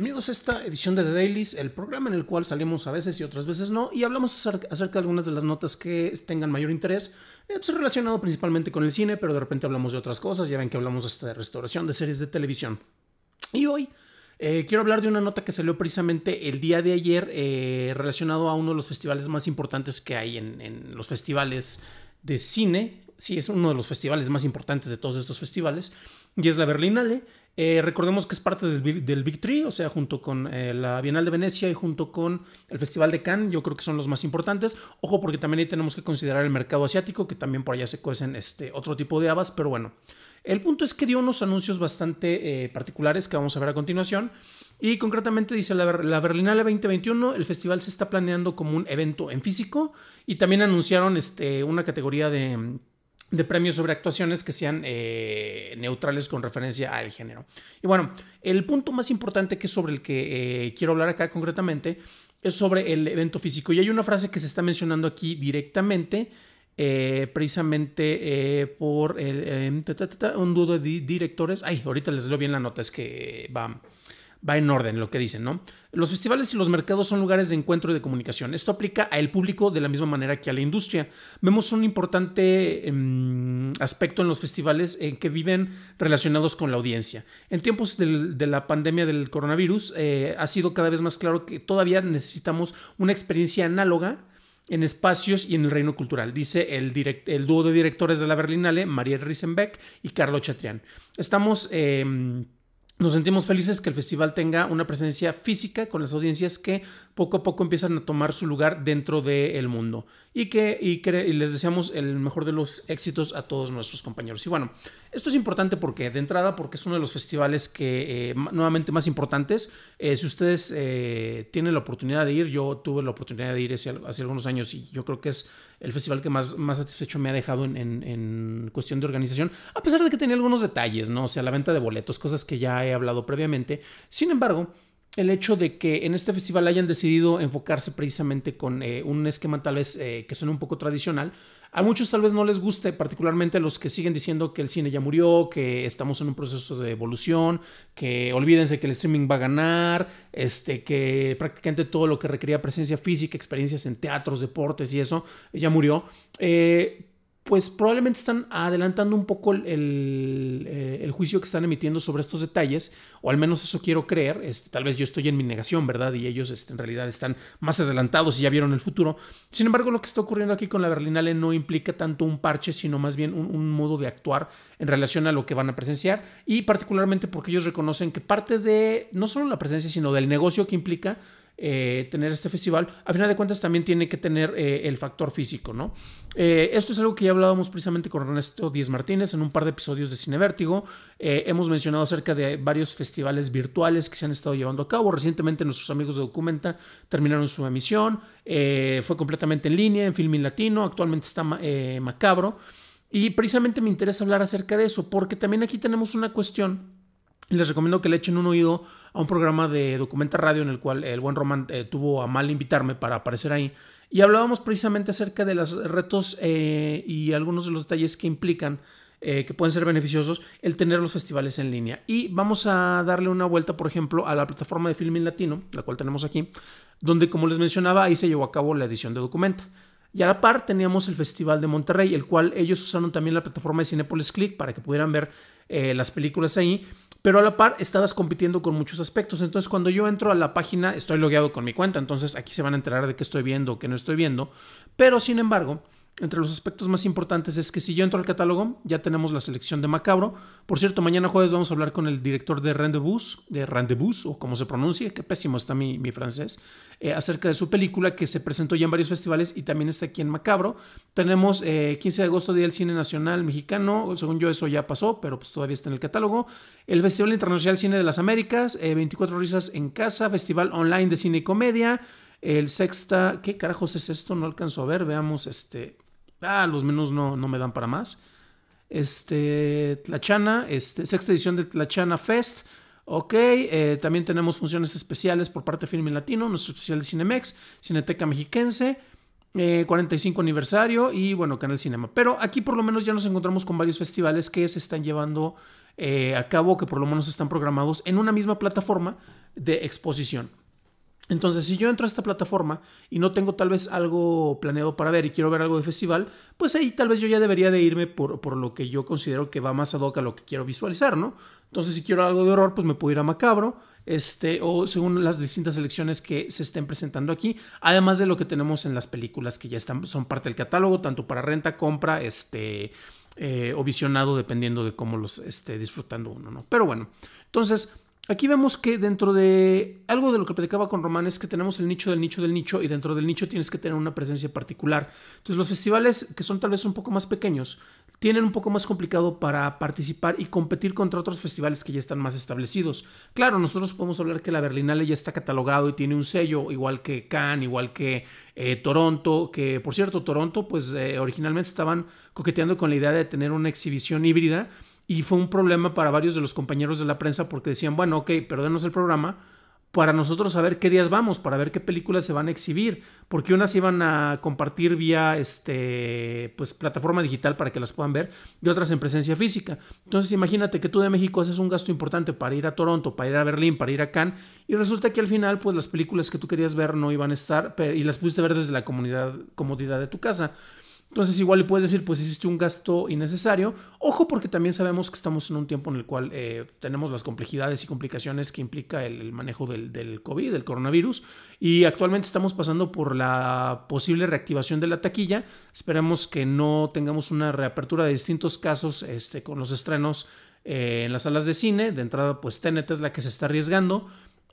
Bienvenidos a esta edición de The Dailys, el programa en el cual salimos a veces y otras veces no, y hablamos acerca de algunas de las notas que tengan mayor interés, eh, es pues, relacionado principalmente con el cine, pero de repente hablamos de otras cosas, ya ven que hablamos hasta de restauración de series de televisión. Y hoy eh, quiero hablar de una nota que salió precisamente el día de ayer eh, relacionado a uno de los festivales más importantes que hay en, en los festivales de cine, sí, es uno de los festivales más importantes de todos estos festivales, y es la Berlinale, eh, recordemos que es parte del, Big, Tree, o sea, junto con eh, la Bienal de Venecia y junto con el Festival de Cannes, yo creo que son los más importantes. Ojo, porque también ahí tenemos que considerar el mercado asiático, que también por allá se cuecen este, otro tipo de habas, pero bueno. El punto es que dio unos anuncios bastante eh, particulares que vamos a ver a continuación. Y concretamente dice la, la, Berlinale 2021, el festival se está planeando como un evento en físico y también anunciaron este, una categoría de de premios sobre actuaciones que sean eh, neutrales con referencia al género. Y bueno, el punto más importante que sobre el que eh, quiero hablar acá concretamente es sobre el evento físico. Y hay una frase que se está mencionando aquí directamente, eh, precisamente por el, un dudo de directores. Ay, ahorita les leo bien la nota, es que va va en orden, lo que dicen, ¿no? Los festivales y los mercados son lugares de encuentro y de comunicación. Esto aplica al público de la misma manera que a la industria. Vemos un importante em, aspecto en los festivales en eh, que viven relacionados con la audiencia. En tiempos de la pandemia del coronavirus eh, ha sido cada vez más claro que todavía necesitamos una experiencia análoga en espacios y en el reino cultural, dice el, dúo de directores de la Berlinale, María Risenbeck y Carlo Chatrián. Estamos... Em, nos sentimos felices que el festival tenga una presencia física con las audiencias que poco a poco empiezan a tomar su lugar dentro del mundo y que, y les deseamos el mejor de los éxitos a todos nuestros compañeros. Y bueno, esto es importante porque de entrada porque es uno de los festivales que eh, nuevamente más importantes. Eh, si ustedes eh, tienen la oportunidad de ir, yo tuve la oportunidad de ir hace, hace algunos años y yo creo que es el festival que más, más satisfecho me ha dejado en, en, cuestión de organización, a pesar de que tenía algunos detalles, ¿no? O sea, la venta de boletos, cosas que ya he hablado previamente. Sin embargo, el hecho de que en este festival hayan decidido enfocarse precisamente con eh, un esquema tal vez eh, que suene un poco tradicional. A muchos tal vez no les guste, particularmente los que siguen diciendo que el cine ya murió, que estamos en un proceso de evolución, que olvídense que el streaming va a ganar, este, que prácticamente todo lo que requería presencia física, experiencias en teatros, deportes y eso, ya murió. Eh, pues probablemente están adelantando un poco eh, el, juicio que están emitiendo sobre estos detalles, o al menos eso quiero creer, este, tal vez yo estoy en mi negación, ¿verdad? Y ellos este, en realidad están más adelantados y ya vieron el futuro. Sin embargo, lo que está ocurriendo aquí con la Berlinale no implica tanto un parche, sino más bien un, un modo de actuar en relación a lo que van a presenciar, y particularmente porque ellos reconocen que parte de, no solo la presencia, sino del negocio que implica, eh, tener este festival, a final de cuentas también tiene que tener eh, el factor físico, ¿no? Eh, esto es algo que ya hablábamos precisamente con Ernesto Díez Martínez en un par de episodios de Cine Vértigo. hemos mencionado acerca de varios festivales virtuales que se han estado llevando a cabo. Recientemente nuestros amigos de Documenta terminaron su emisión, fue completamente en línea en Filmin Latino, actualmente está macabro. Y precisamente me interesa hablar acerca de eso, porque también aquí tenemos una cuestión les recomiendo que le echen un oído a un programa de Documenta Radio en el cual el buen Román eh, tuvo a mal invitarme para aparecer ahí. Y hablábamos precisamente acerca de los retos eh, y algunos de los detalles que implican, eh, que pueden ser beneficiosos, el tener los festivales en línea. Y vamos a darle una vuelta, por ejemplo, a la plataforma de Filmin Latino, la cual tenemos aquí, donde, como les mencionaba, ahí se llevó a cabo la edición de Documenta. Y a la par teníamos el Festival de Monterrey, el cual ellos usaron también la plataforma de Cinepolis Click para que pudieran ver las películas ahí pero a la par estabas compitiendo con muchos aspectos. Entonces, cuando yo entro a la página, estoy logueado con mi cuenta, entonces aquí se van a enterar de qué estoy viendo o qué no estoy viendo, pero sin embargo, entre los aspectos más importantes es que si yo entro al catálogo, ya tenemos la selección de Macabro. Por cierto, mañana jueves vamos a hablar con el director de Randebus de Rendezvous, o como se pronuncie, qué pésimo está mi, francés, eh, acerca de su película que se presentó ya en varios festivales y también está aquí en Macabro. Tenemos 15 eh, de agosto, Día del Cine Nacional Mexicano. Según yo, eso ya pasó, pero pues todavía está en el catálogo. El Festival Internacional Cine de las Américas, 24 eh, Risas en Casa, Festival Online de Cine y Comedia. El sexta, ¿qué carajos es esto? No alcanzo a ver, veamos este ah, los menús no, no me dan para más. Este, Tlachana, este, sexta edición de Tlachana Fest. Ok, eh, también tenemos funciones especiales por parte de Filme Latino, nuestro especial de Cinemex, Cineteca Mexiquense, 45 eh, aniversario y bueno, Canal Cinema. Pero aquí por lo menos ya nos encontramos con varios festivales que se están llevando eh, a cabo, que por lo menos están programados en una misma plataforma de exposición. Entonces, si yo entro a esta plataforma y no tengo tal vez algo planeado para ver y quiero ver algo de festival, pues ahí tal vez yo ya debería de irme por, lo que yo considero que va más ad hoc a lo que quiero visualizar, ¿no? Entonces, si quiero algo de horror, pues me puedo ir a Macabro, este, o según las distintas elecciones que se estén presentando aquí, además de lo que tenemos en las películas que ya están, son parte del catálogo, tanto para renta, compra, este, eh, o visionado, dependiendo de cómo los esté disfrutando uno, ¿no? Pero bueno, entonces... Aquí vemos que dentro de algo de lo que platicaba con Román es que tenemos el nicho del nicho del nicho y dentro del nicho tienes que tener una presencia particular. Entonces los festivales que son tal vez un poco más pequeños tienen un poco más complicado para participar y competir contra otros festivales que ya están más establecidos. Claro, nosotros podemos hablar que la Berlinale ya está catalogado y tiene un sello, igual que Cannes, igual que eh, Toronto, que por cierto, Toronto pues eh, originalmente estaban coqueteando con la idea de tener una exhibición híbrida y fue un problema para varios de los compañeros de la prensa porque decían, bueno, ok, pero denos el programa para nosotros saber qué días vamos, para ver qué películas se van a exhibir, porque unas iban a compartir vía este pues plataforma digital para que las puedan ver y otras en presencia física. Entonces, imagínate que tú de México haces un gasto importante para ir a Toronto, para ir a Berlín, para ir a Cannes y resulta que al final pues las películas que tú querías ver no iban a estar y las pudiste ver desde la comunidad comodidad de tu casa. Entonces igual le puedes decir, pues existe un gasto innecesario. Ojo porque también sabemos que estamos en un tiempo en el cual eh, tenemos las complejidades y complicaciones que implica el, manejo del, COVID, del coronavirus. Y actualmente estamos pasando por la posible reactivación de la taquilla. Esperemos que no tengamos una reapertura de distintos casos este, con los estrenos eh, en las salas de cine. De entrada, pues Tenet es la que se está arriesgando.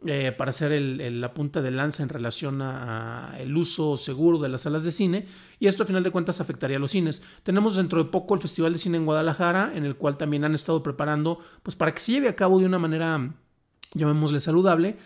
Eh, para ser la punta de lanza en relación al uso seguro de las salas de cine y esto a final de cuentas afectaría a los cines. Tenemos dentro de poco el Festival de Cine en Guadalajara en el cual también han estado preparando pues para que se lleve a cabo de una manera llamémosle saludable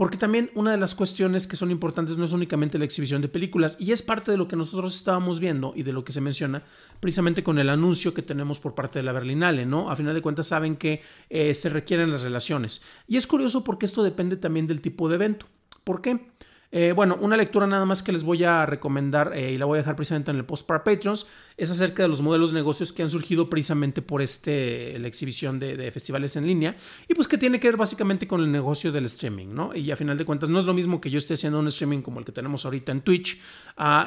porque también una de las cuestiones que son importantes no es únicamente la exhibición de películas, y es parte de lo que nosotros estábamos viendo y de lo que se menciona precisamente con el anuncio que tenemos por parte de la Berlinale, ¿no? A final de cuentas saben que eh, se requieren las relaciones. Y es curioso porque esto depende también del tipo de evento. ¿Por qué? Eh, bueno, una lectura nada más que les voy a recomendar eh, y la voy a dejar precisamente en el post para Patreons es acerca de los modelos de negocios que han surgido precisamente por este, la exhibición de, festivales en línea y pues que tiene que ver básicamente con el negocio del streaming, ¿no? Y a final de cuentas no es lo mismo que yo esté haciendo un streaming como el que tenemos ahorita en Twitch,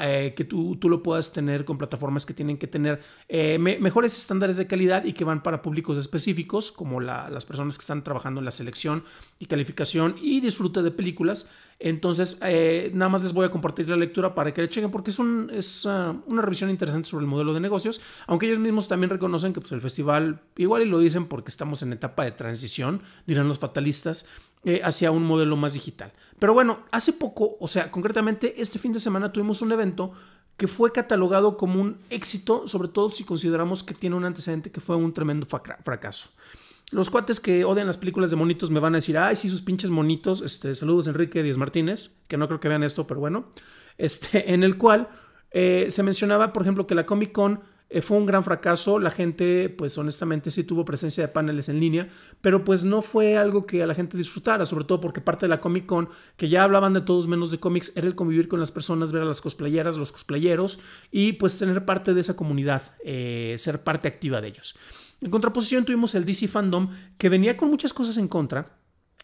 eh, que tú, tú, lo puedas tener con plataformas que tienen que tener eh, mejores estándares de calidad y que van para públicos específicos, como las personas que están trabajando en la selección y calificación y disfrute de películas. Entonces, eh, nada más les voy a compartir la lectura para que le chequen porque es, ah, una revisión interesante sobre el modelo de negocios, aunque ellos mismos también reconocen que pues, el festival, igual y lo dicen porque estamos en etapa de transición, dirán los fatalistas, eh, hacia un modelo más digital. Pero bueno, hace poco, o sea, concretamente este fin de semana tuvimos un evento que fue catalogado como un éxito, sobre todo si consideramos que tiene un antecedente que fue un tremendo fracaso. Los cuates que odian las películas de monitos me van a decir, ay, sí, sus pinches monitos. Este, saludos, Enrique Díaz Martínez, que no creo que vean esto, pero bueno. Este, en el cual eh, se mencionaba, por ejemplo, que la Comic Con eh, fue un gran fracaso. La gente, pues honestamente, sí tuvo presencia de paneles en línea, pero pues no fue algo que a la gente disfrutara, sobre todo porque parte de la Comic Con, que ya hablaban de todos menos de cómics, era el convivir con las personas, ver a las cosplayeras, los cosplayeros y pues tener parte de esa comunidad, eh, ser parte activa de ellos. En contraposición tuvimos el DC Fandom, que venía con muchas cosas en contra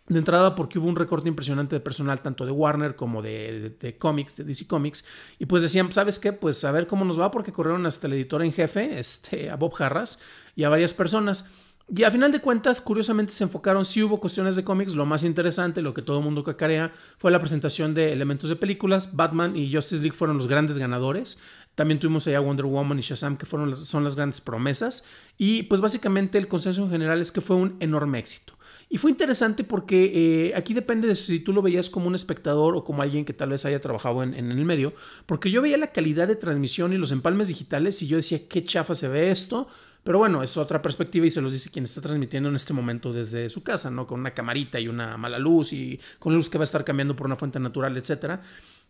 de entrada porque hubo un recorte impresionante de personal tanto de Warner como de, de, de cómics, de DC Comics. Y pues decían, pues, ¿sabes qué? Pues a ver cómo nos va porque corrieron hasta el editor en jefe, este, a Bob Harras y a varias personas. Y a final de cuentas, curiosamente se enfocaron, si hubo cuestiones de cómics, lo más interesante, lo que todo el mundo cacarea, fue la presentación de elementos de películas, Batman y Justice League fueron los grandes ganadores, también tuvimos allá Wonder Woman y Shazam, que fueron son las grandes promesas, y pues básicamente el consenso en general es que fue un enorme éxito. Y fue interesante porque eh, aquí depende de si tú lo veías como un espectador o como alguien que tal vez haya trabajado en, en, el medio, porque yo veía la calidad de transmisión y los empalmes digitales y yo decía, qué chafa se ve esto. Pero bueno, es otra perspectiva y se los dice quien está transmitiendo en este momento desde su casa, ¿no? Con una camarita y una mala luz y con luz que va a estar cambiando por una fuente natural, etcétera.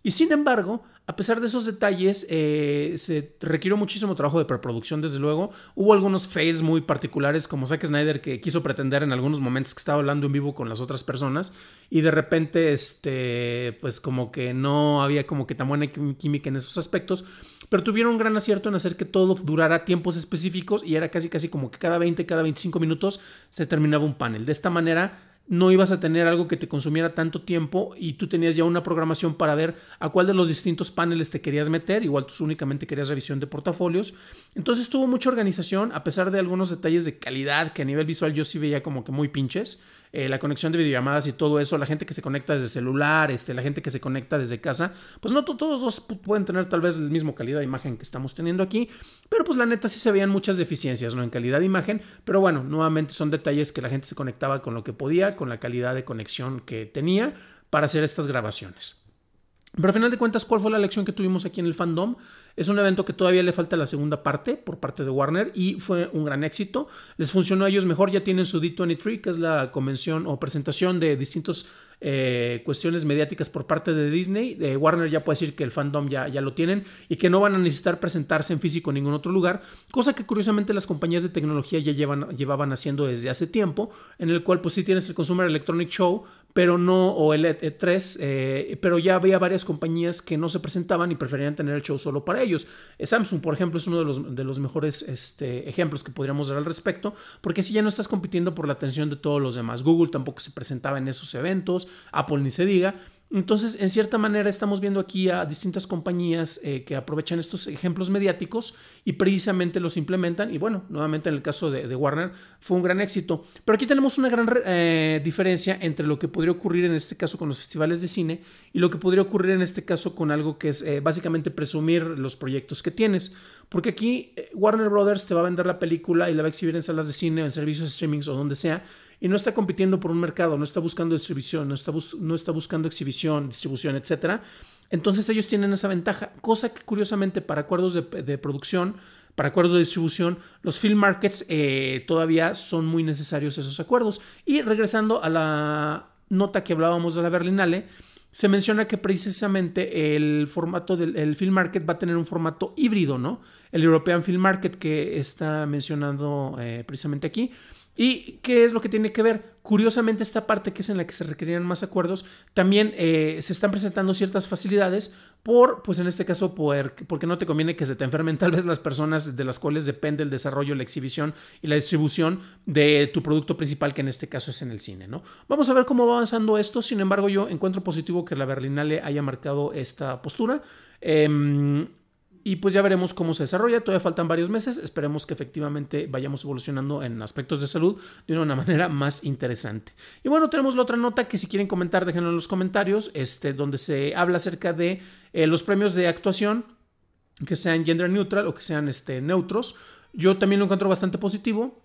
Y sin embargo, a pesar de esos detalles, eh, se requirió muchísimo trabajo de preproducción, desde luego. Hubo algunos fails muy particulares, como Zack Snyder, que quiso pretender en algunos momentos que estaba hablando en vivo con las otras personas, y de repente, este, pues como que no había como que tan buena química en esos aspectos, pero tuvieron un gran acierto en hacer que todo durara tiempos específicos, y era casi casi como que cada 20, cada 25 minutos se terminaba un panel. De esta manera no ibas a tener algo que te consumiera tanto tiempo y tú tenías ya una programación para ver a cuál de los distintos paneles te querías meter, igual tú únicamente querías revisión de portafolios. Entonces tuvo mucha organización, a pesar de algunos detalles de calidad que a nivel visual yo sí veía como que muy pinches. Eh, la conexión de videollamadas y todo eso, la gente que se conecta desde celular, este, la gente que se conecta desde casa, pues no todos dos pueden tener tal vez la misma calidad de imagen que estamos teniendo aquí, pero pues la neta sí se veían muchas deficiencias, ¿no? En calidad de imagen, pero bueno, nuevamente son detalles que la gente se conectaba con lo que podía, con la calidad de conexión que tenía para hacer estas grabaciones. Pero al final de cuentas, ¿cuál fue la lección que tuvimos aquí en el fandom? Es un evento que todavía le falta la segunda parte por parte de Warner y fue un gran éxito. Les funcionó a ellos mejor, ya tienen su D23, que es la convención o presentación de distintos eh, cuestiones mediáticas por parte de Disney. Eh, Warner ya puede decir que el fandom ya, ya lo tienen y que no van a necesitar presentarse en físico en ningún otro lugar, cosa que curiosamente las compañías de tecnología ya llevan, llevaban haciendo desde hace tiempo, en el cual pues sí tienes el Consumer Electronic Show, pero no, o el E3, e eh, pero ya había varias compañías que no se presentaban y preferían tener el show solo para ellos. Eh, Samsung, por ejemplo, es uno de los, de los mejores este, ejemplos que podríamos dar al respecto, porque si ya no estás compitiendo por la atención de todos los demás, Google tampoco se presentaba en esos eventos, Apple ni se diga. Entonces, en cierta manera, estamos viendo aquí a distintas compañías eh, que aprovechan estos ejemplos mediáticos y precisamente los implementan. Y bueno, nuevamente en el caso de, Warner fue un gran éxito. Pero aquí tenemos una gran eh, diferencia entre lo que podría ocurrir en este caso con los festivales de cine y lo que podría ocurrir en este caso con algo que es eh, básicamente presumir los proyectos que tienes. Porque aquí Warner Brothers te va a vender la película y la va a exhibir en salas de cine o en servicios de streaming o donde sea y no está compitiendo por un mercado, no está buscando distribución, no está, no está buscando exhibición, distribución, etcétera, entonces ellos tienen esa ventaja, cosa que curiosamente para acuerdos de, producción, para acuerdos de distribución, los film markets eh, todavía son muy necesarios esos acuerdos. Y regresando a la nota que hablábamos de la Berlinale, se menciona que precisamente el formato del film market va a tener un formato híbrido, ¿no? El European Film Market que está mencionando eh, precisamente aquí ¿Y qué es lo que tiene que ver? Curiosamente, esta parte que es en la que se requerían más acuerdos, también eh, se están presentando ciertas facilidades por, pues en este caso, poder, porque no te conviene que se te enfermen tal vez las personas de las cuales depende el desarrollo, la exhibición y la distribución de tu producto principal, que en este caso es en el cine, ¿no? Vamos a ver cómo va avanzando esto, sin embargo, yo encuentro positivo que la Berlinale haya marcado esta postura. Em, y pues ya veremos cómo se desarrolla. Todavía faltan varios meses. Esperemos que efectivamente vayamos evolucionando en aspectos de salud de una manera más interesante. Y bueno, tenemos la otra nota que si quieren comentar, déjenlo en los comentarios, este, donde se habla acerca de eh, los premios de actuación que sean gender neutral o que sean este, neutros. Yo también lo encuentro bastante positivo.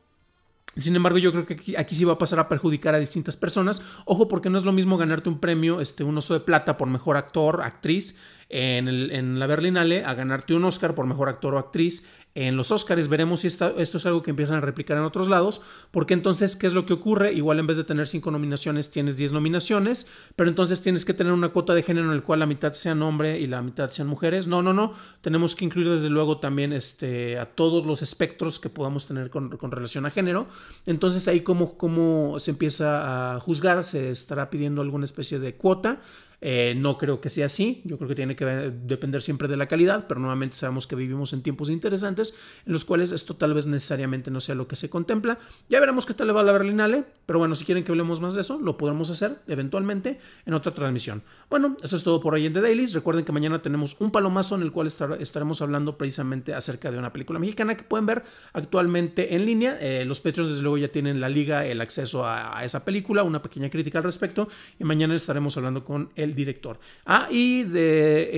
Sin embargo, yo creo que aquí, sí va a pasar a perjudicar a distintas personas. Ojo, porque no es lo mismo ganarte un premio, este, un oso de plata por mejor actor, actriz, en, la Berlinale a ganarte un Oscar por mejor actor o actriz. En los Oscars veremos si esto es algo que empiezan a replicar en otros lados, porque entonces, ¿qué es lo que ocurre? Igual en vez de tener cinco nominaciones, tienes 10 nominaciones, pero entonces tienes que tener una cuota de género en el cual la mitad sean hombre y la mitad sean mujeres. No, no, no. Tenemos que incluir desde luego también este, a todos los espectros que podamos tener con, relación a género. Entonces ahí como, como se empieza a juzgar, se estará pidiendo alguna especie de cuota eh, no creo que sea así, yo creo que tiene que depender siempre de la calidad, pero nuevamente sabemos que vivimos en tiempos interesantes en los cuales esto tal vez necesariamente no sea lo que se contempla. Ya veremos qué tal le va a la Berlinale, pero bueno, si quieren que hablemos más de eso, lo podremos hacer eventualmente en otra transmisión. Bueno, eso es todo por hoy en The Dailys, Recuerden que mañana tenemos un palomazo en el cual estaremos hablando precisamente acerca de una película mexicana que pueden ver actualmente en línea. Eh, los Patreons desde luego ya tienen la liga, el acceso a, a esa película, una pequeña crítica al respecto y mañana estaremos hablando con el director. Ah, y de,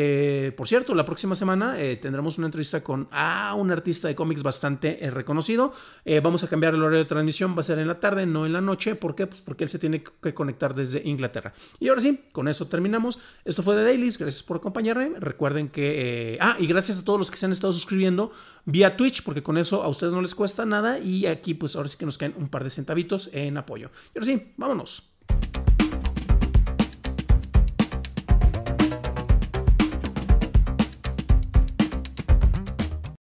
eh, por cierto, la próxima semana eh, tendremos una entrevista con ah, un artista de cómics bastante eh, reconocido. vamos a cambiar el horario de transmisión, va a ser en la tarde, no en la noche. ¿Por qué? Pues porque él se tiene que conectar desde Inglaterra. Y ahora sí, con eso terminamos. Esto fue de Dailies, gracias por acompañarme. Recuerden que... ah, y gracias a todos los que se han estado suscribiendo vía Twitch, porque con eso a ustedes no les cuesta nada y aquí pues ahora sí que nos caen un par de centavitos en apoyo. Y ahora sí, vámonos.